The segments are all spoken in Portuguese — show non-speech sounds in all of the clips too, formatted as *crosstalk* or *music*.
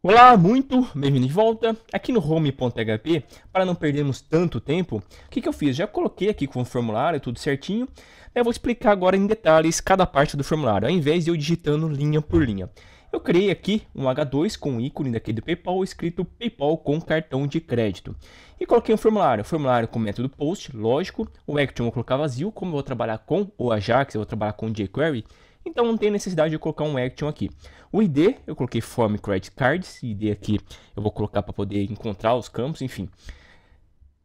Olá, muito bem-vindo de volta aqui no home.php. Para não perdermos tanto tempo, o que, que eu fiz? Já coloquei aqui com o formulário tudo certinho. Eu vou explicar agora em detalhes cada parte do formulário, ao invés de eu digitando linha por linha. Eu criei aqui um H2 com um ícone daqui do PayPal escrito PayPal com cartão de crédito. E coloquei um formulário, formulário com método POST, lógico. O Action eu vou colocar vazio, como eu vou trabalhar com o Ajax, eu vou trabalhar com jQuery, então não tem necessidade de colocar um Action aqui. O ID, eu coloquei Form Credit Cards, ID aqui eu vou colocar para poder encontrar os campos, enfim.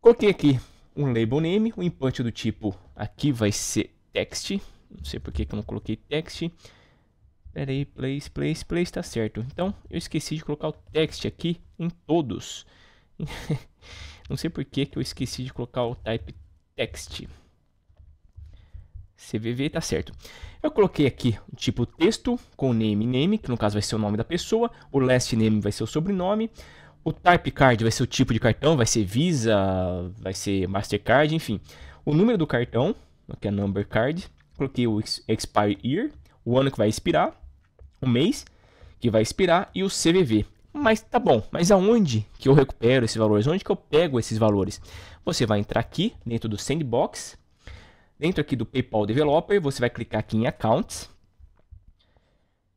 Coloquei aqui um Label Name, o um input do tipo aqui vai ser Text, não sei porque que eu não coloquei Text. Pera aí, place, place, place, tá certo. Então, eu esqueci de colocar o text aqui em todos. *laughs* não sei porque que eu esqueci de colocar o type text. CVV tá certo. Eu coloquei aqui o tipo texto com name name, que no caso vai ser o nome da pessoa, o last name vai ser o sobrenome, o type card vai ser o tipo de cartão, vai ser Visa, vai ser Mastercard, enfim. O número do cartão, que é number card, coloquei o expire year, o ano que vai expirar, o mês que vai expirar e o CVV. Mas tá bom, mas aonde que eu recupero esses valores? Onde que eu pego esses valores? Você vai entrar aqui dentro do Sandbox, Dentro aqui do PayPal Developer, você vai clicar aqui em Accounts.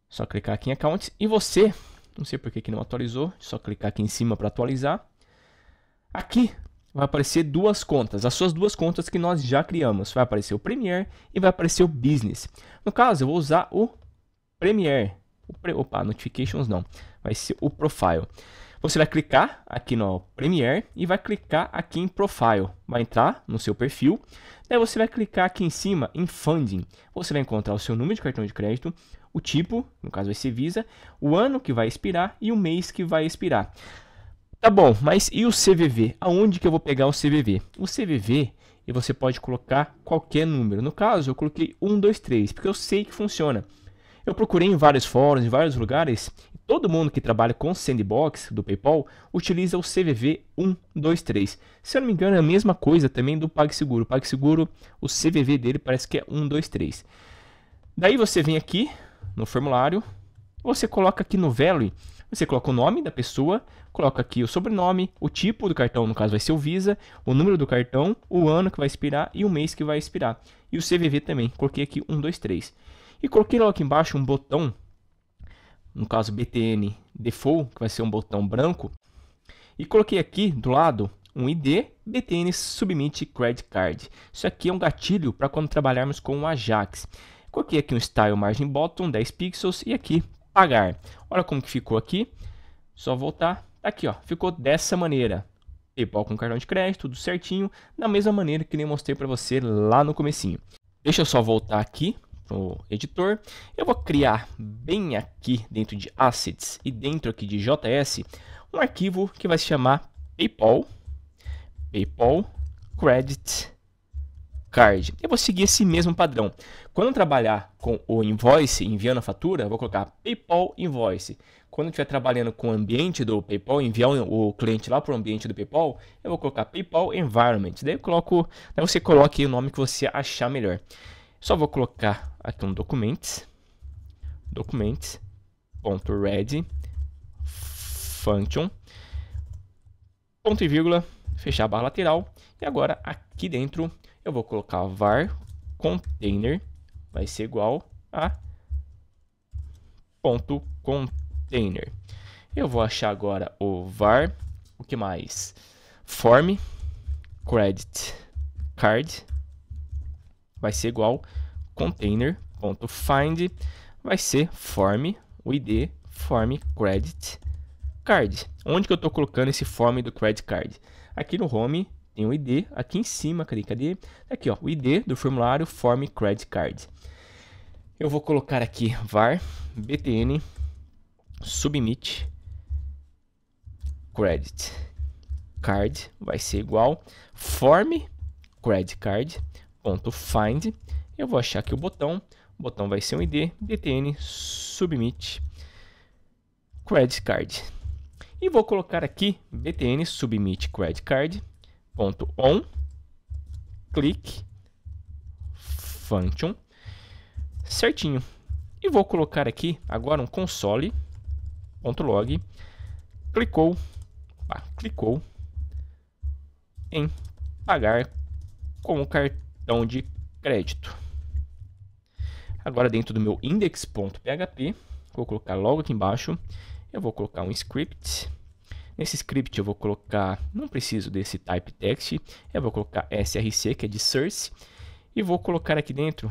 Só clicar aqui em Accounts. E você, não sei porque que não atualizou, só clicar aqui em cima para atualizar. Aqui vai aparecer duas contas, as suas duas contas que nós já criamos. Vai aparecer o Premiere e vai aparecer o Business. No caso, eu vou usar o Premiere. O pre... Opa, Notifications não. Vai ser o Profile. Você vai clicar aqui no Premiere e vai clicar aqui em Profile. Vai entrar no seu perfil. Daí você vai clicar aqui em cima em Funding. Você vai encontrar o seu número de cartão de crédito, o tipo, no caso vai ser Visa, o ano que vai expirar e o mês que vai expirar. Tá bom, mas e o CVV? Aonde que eu vou pegar o CVV? O CVV e você pode colocar qualquer número. No caso, eu coloquei 123, porque eu sei que funciona. Eu procurei em vários fóruns, em vários lugares, todo mundo que trabalha com sandbox do PayPal utiliza o CVV 123. Se eu não me engano, é a mesma coisa também do PagSeguro. O PagSeguro, o CVV dele parece que é 123. Daí você vem aqui no formulário, você coloca aqui no Value, você coloca o nome da pessoa, coloca aqui o sobrenome, o tipo do cartão, no caso vai ser o Visa, o número do cartão, o ano que vai expirar e o mês que vai expirar. E o CVV também, coloquei aqui 123. E coloquei logo aqui embaixo um botão, no caso BTN Default, que vai ser um botão branco. E coloquei aqui do lado um ID BTN Submit Credit Card. Isso aqui é um gatilho para quando trabalharmos com o Ajax. Coloquei aqui um Style Margin Bottom, 10 pixels e aqui pagar. Olha como que ficou aqui. Só voltar. Tá aqui, ó. Ficou dessa maneira. PayPal com cartão de crédito, tudo certinho. Da mesma maneira que eu mostrei para você lá no comecinho. Deixa eu só voltar aqui no editor. Eu vou criar bem aqui dentro de Assets e dentro aqui de JS um arquivo que vai se chamar PayPal, PayPal Credit Card. Eu vou seguir esse mesmo padrão. Quando trabalhar com o invoice, enviando a fatura, vou colocar PayPal Invoice. Quando estiver trabalhando com o ambiente do PayPal, enviar o cliente lá para o ambiente do PayPal, eu vou colocar PayPal Environment. Daí eu coloco, daí você coloque o nome que você achar melhor. Só vou colocar aqui um documents, documents.ready function, ponto e vírgula, fechar a barra lateral. E agora aqui dentro eu vou colocar var container, vai ser igual a ponto container. Eu vou achar agora o var, o que mais? Form, credit, card, vai ser igual container.find vai ser form, o ID, form credit card. Onde que eu estou colocando esse form do credit card? Aqui no home tem o ID, aqui em cima, cadê, cadê? Tá aqui, ó, o ID do formulário form credit card. Eu vou colocar aqui var btn submit credit card vai ser igual form credit card find, eu vou achar aqui o botão, o botão vai ser um ID, DTN, submit, credit card. E vou colocar aqui btn submit credit card ponto on click function certinho. E vou colocar aqui agora um console ponto log clicou clicou em pagar com o cartão cartão de crédito. Agora dentro do meu index.php, vou colocar logo aqui embaixo, eu vou colocar um script. Nesse script eu vou colocar, não preciso desse type text, eu vou colocar src, que é de source, e vou colocar aqui dentro,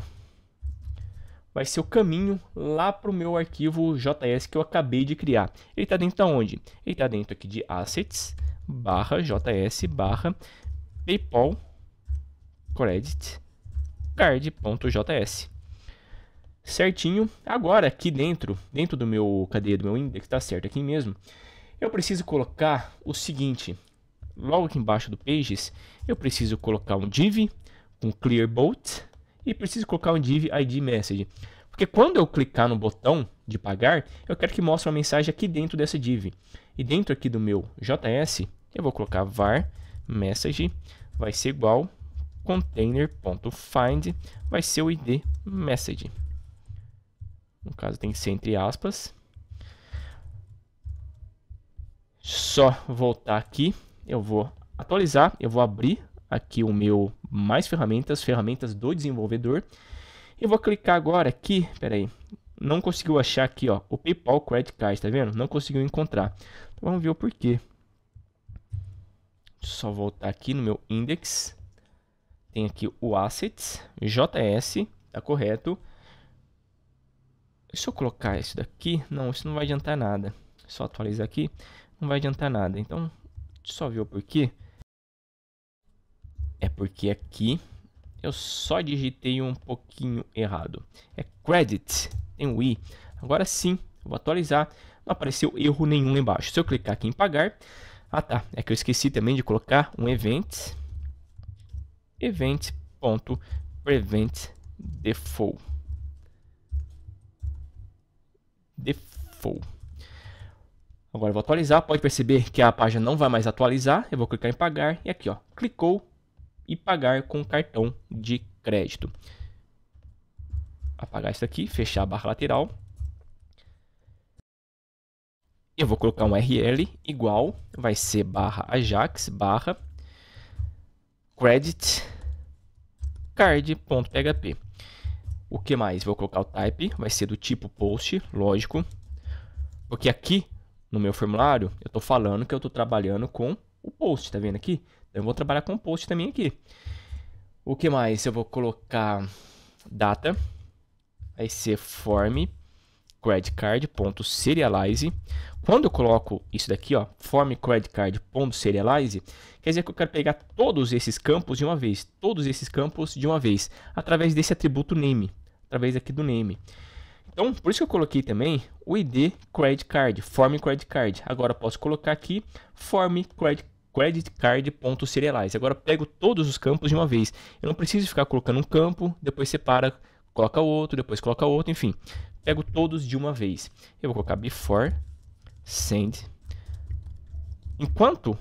vai ser o caminho lá para o meu arquivo JS que eu acabei de criar. Ele está dentro de onde? Ele está dentro aqui de assets, barra JS, barra paypal.com credit guard.js. Certinho. Agora aqui dentro, dentro do meu cadê do meu index, tá certo aqui mesmo. Eu preciso colocar o seguinte, logo aqui embaixo do pages, eu preciso colocar um div com um clear bolt e preciso colocar um div id message. Porque quando eu clicar no botão de pagar, eu quero que mostre uma mensagem aqui dentro dessa div. E dentro aqui do meu JS, eu vou colocar var message vai ser igual container.find vai ser o id message. No caso tem que ser entre aspas. Só voltar aqui, eu vou atualizar, eu vou abrir aqui o meu mais ferramentas, ferramentas do desenvolvedor. Eu vou clicar agora aqui, peraí, não conseguiu achar aqui, ó, o PayPal Credit Card, tá vendo? Não conseguiu encontrar. Então, vamos ver o porquê. Só voltar aqui no meu index tem aqui o assets, JS, tá correto. Se eu colocar isso daqui, não, isso não vai adiantar nada. Só atualizar aqui, não vai adiantar nada. Então, só ver o porquê. É porque aqui eu só digitei um pouquinho errado. É credit, tem um i. Agora sim, vou atualizar. Não apareceu erro nenhum lá embaixo. Se eu clicar aqui em pagar, ah tá, é que eu esqueci também de colocar um evento event.preventDefault. Default. Agora eu vou atualizar, pode perceber que a página não vai mais atualizar, eu vou clicar em pagar e aqui ó, clicou e pagar com cartão de crédito. Apagar isso aqui, fechar a barra lateral. Eu vou colocar um URL igual, vai ser barra Ajax, barra credit card.php. O que mais? Vou colocar o type, vai ser do tipo post, lógico. Porque aqui no meu formulário eu estou falando que eu estou trabalhando com o post, tá vendo aqui? Então, eu vou trabalhar com o post também aqui. O que mais? Eu vou colocar data, vai ser form creditcard.serialize. Quando eu coloco isso daqui, ó, form credit card ponto serialize, quer dizer que eu quero pegar todos esses campos de uma vez, todos esses campos de uma vez, através desse atributo name, através aqui do name. Então, por isso que eu coloquei também o ID credit card, form credit card. Agora eu posso colocar aqui form credit credit card ponto serialize. Agora eu pego todos os campos de uma vez. Eu não preciso ficar colocando um campo, depois separa, coloca outro, depois coloca outro, enfim. Pego todos de uma vez. Eu vou colocar before send. Enquanto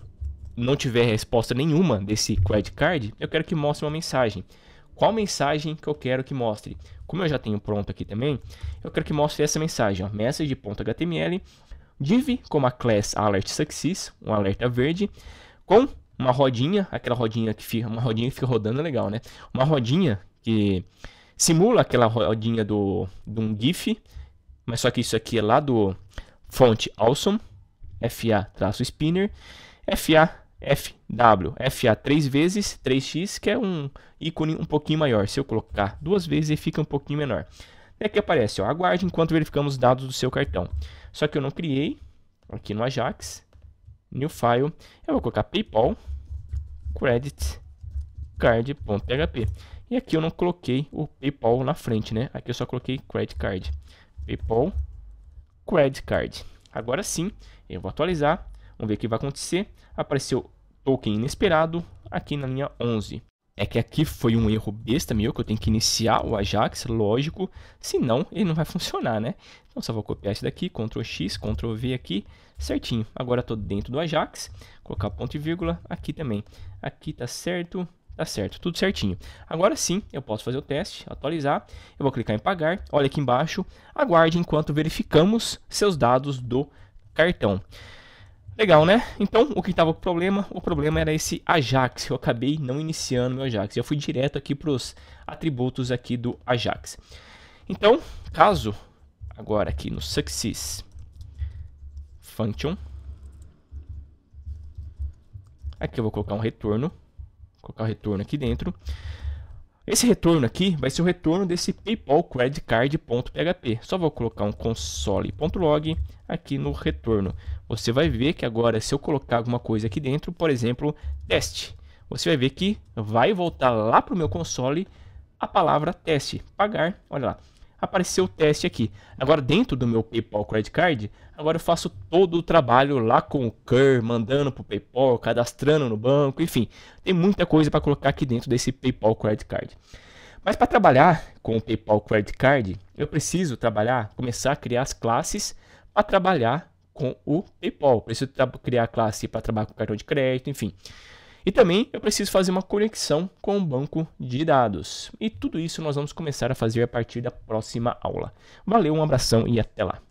não tiver resposta nenhuma desse credit card, eu quero que mostre uma mensagem. Qual mensagem que eu quero que mostre? Como eu já tenho pronto aqui também, eu quero que mostre essa mensagem, ó, message.html, div com a class alert success, um alerta verde, com uma rodinha, aquela rodinha que fica, uma rodinha que fica rodando é legal, né? Uma rodinha que simula aquela rodinha do de um GIF, mas só que isso aqui é lá do Fonte Awesome, FA-spinner, FAFW, FA três vezes, 3x, que é um ícone um pouquinho maior. Se eu colocar duas vezes, ele fica um pouquinho menor. é que aparece, ó, aguarde enquanto verificamos os dados do seu cartão. Só que eu não criei, aqui no Ajax, New File, eu vou colocar PayPal, Credit, Card.php. E aqui eu não coloquei o PayPal na frente, né? Aqui eu só coloquei Credit Card, PayPal, Credit Card. Agora sim, eu vou atualizar, vamos ver o que vai acontecer. Apareceu token inesperado aqui na linha 11. É que aqui foi um erro besta meu, que eu tenho que iniciar o Ajax, lógico, senão ele não vai funcionar, né? Então só vou copiar esse daqui, Ctrl X, Ctrl V aqui, certinho. Agora estou dentro do Ajax, colocar ponto e vírgula aqui também. Aqui tá certo, Tá certo, tudo certinho. Agora sim, eu posso fazer o teste, atualizar. Eu vou clicar em pagar. Olha aqui embaixo. Aguarde enquanto verificamos seus dados do cartão. Legal, né? Então, o que estava com problema? O problema era esse Ajax. Eu acabei não iniciando meu Ajax. Eu fui direto aqui para os atributos aqui do Ajax. Então, caso agora aqui no Success Function, aqui eu vou colocar um retorno colocar o retorno aqui dentro. Esse retorno aqui vai ser o retorno desse PayPal Credit Card.php. Só vou colocar um console.log aqui no retorno. Você vai ver que agora, se eu colocar alguma coisa aqui dentro, por exemplo, teste, você vai ver que vai voltar lá para o meu console a palavra teste, pagar, olha lá apareceu o teste aqui. Agora, dentro do meu PayPal Credit Card, agora eu faço todo o trabalho lá com o CUR, mandando para o PayPal, cadastrando no banco, enfim. Tem muita coisa para colocar aqui dentro desse PayPal Credit Card. Mas para trabalhar com o PayPal Credit Card, eu preciso trabalhar, começar a criar as classes para trabalhar com o PayPal. Preciso criar a classe para trabalhar com cartão de crédito, enfim. E também eu preciso fazer uma conexão com o banco de dados. E tudo isso nós vamos começar a fazer a partir da próxima aula. Valeu, um abração e até lá!